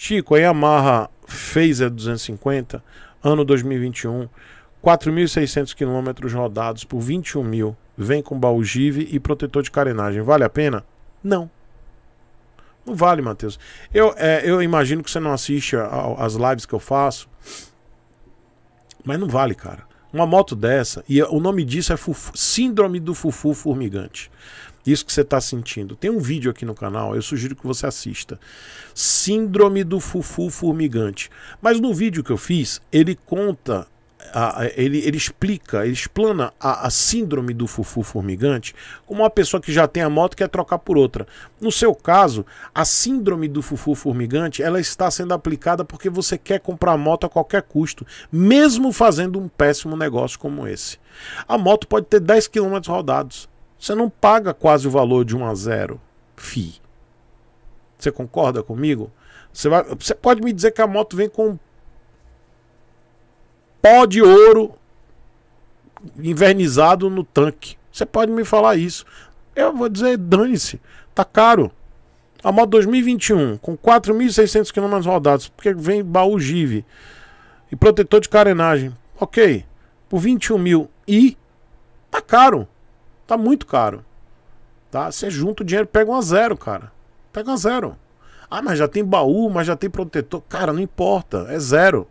Chico, a Yamaha Phaser 250, ano 2021, 4.600 quilômetros rodados por 21 mil. Vem com baú Give e protetor de carenagem. Vale a pena? Não. Não vale, Matheus. Eu, é, eu imagino que você não assiste as lives que eu faço. Mas não vale, cara. Uma moto dessa, e o nome disso é fufu, Síndrome do Fufu Formigante. Isso que você está sentindo. Tem um vídeo aqui no canal, eu sugiro que você assista. Síndrome do Fufu Formigante. Mas no vídeo que eu fiz, ele conta a, ele, ele explica, ele explana a, a, síndrome do fufu formigante como uma pessoa que já tem a moto e quer trocar por outra. No seu caso, a síndrome do fufu formigante ela está sendo aplicada porque você quer comprar a moto a qualquer custo, mesmo fazendo um péssimo negócio como esse. A moto pode ter 10 km rodados. Você não paga quase o valor de 1 a 0 FI. Você concorda comigo? Você, vai, você pode me dizer que a moto vem com pó de ouro invernizado no tanque. Você pode me falar isso. Eu vou dizer, dane-se, tá caro. A moto 2021, com 4.600 km rodados, porque vem baú Give e protetor de carenagem. Ok, por 21 mil. E tá caro. Tá muito caro. Tá? Você junta o dinheiro pega um zero, cara. Pega um zero. Ah, mas já tem baú, mas já tem protetor. Cara, não importa, é zero.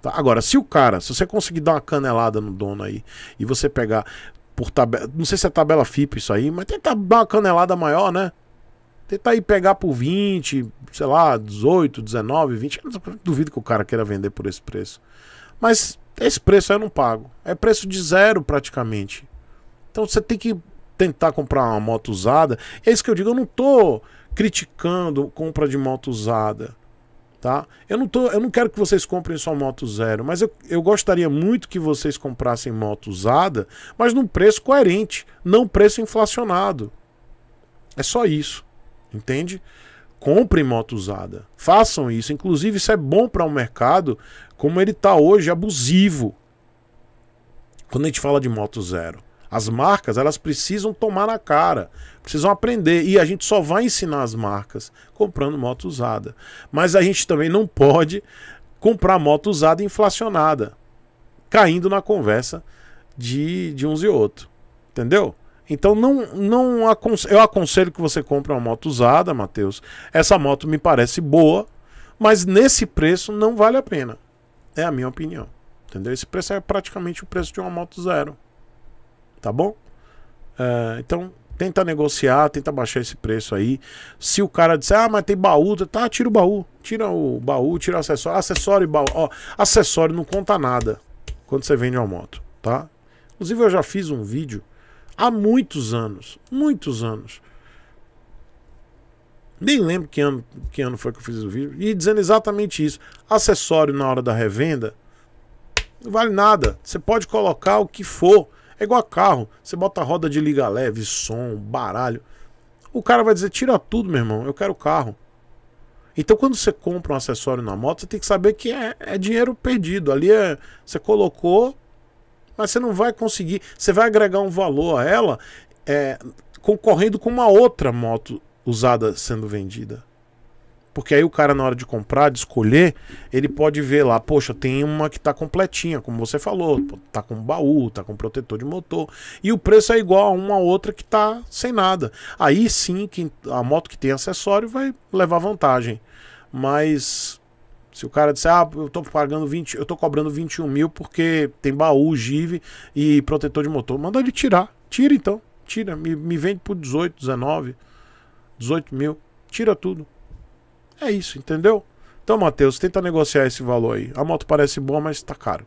Tá? Agora, se o cara, se você conseguir dar uma canelada no dono aí e você pegar por tabela. Não sei se é tabela FIP isso aí, mas tentar dar uma canelada maior, né? Tentar aí pegar por 20, sei lá, 18, 19, 20. Duvido que o cara queira vender por esse preço. Mas esse preço eu não pago. É preço de zero praticamente. Então você tem que tentar comprar uma moto usada. É isso que eu digo, eu não tô criticando compra de moto usada. Tá? Eu, não tô, eu não quero que vocês comprem só moto zero, mas eu, eu gostaria muito que vocês comprassem moto usada, mas num preço coerente, não preço inflacionado. É só isso, entende? Comprem moto usada, façam isso. Inclusive, isso é bom para o um mercado, como ele está hoje, abusivo. Quando a gente fala de moto zero. As marcas, elas precisam tomar na cara, precisam aprender. E a gente só vai ensinar as marcas comprando moto usada. Mas a gente também não pode comprar moto usada inflacionada, caindo na conversa de, de uns e outros. Entendeu? Então não, não aconselho, eu aconselho que você compre uma moto usada, Matheus. Essa moto me parece boa, mas nesse preço não vale a pena. É a minha opinião. Entendeu? Esse preço é praticamente o preço de uma moto zero. Tá bom? É, então, tenta negociar, tenta baixar esse preço aí. Se o cara disser, ah, mas tem baú, tá, tira o baú. Tira o baú, tira o acessório. Acessório e baú. Ó, acessório não conta nada quando você vende uma moto, tá? Inclusive, eu já fiz um vídeo há muitos anos. Muitos anos. Nem lembro que ano, que ano foi que eu fiz o vídeo. E dizendo exatamente isso. Acessório na hora da revenda não vale nada. Você pode colocar o que for. É igual a carro. Você bota roda de liga leve, som, baralho. O cara vai dizer: tira tudo, meu irmão, eu quero carro. Então, quando você compra um acessório na moto, você tem que saber que é, é dinheiro perdido. Ali é, você colocou, mas você não vai conseguir. Você vai agregar um valor a ela é, concorrendo com uma outra moto usada sendo vendida. Porque aí o cara, na hora de comprar, de escolher, ele pode ver lá, poxa, tem uma que tá completinha, como você falou, tá com baú, tá com protetor de motor, e o preço é igual a uma outra que tá sem nada. Aí sim, a moto que tem acessório vai levar vantagem. Mas se o cara disser, ah, eu tô pagando 20, eu tô cobrando 21 mil porque tem baú, give e protetor de motor, manda ele tirar. Tira então, tira, me, me vende por 18, 19, 18 mil, tira tudo. É isso, entendeu? Então, Matheus, tenta negociar esse valor aí. A moto parece boa, mas tá caro.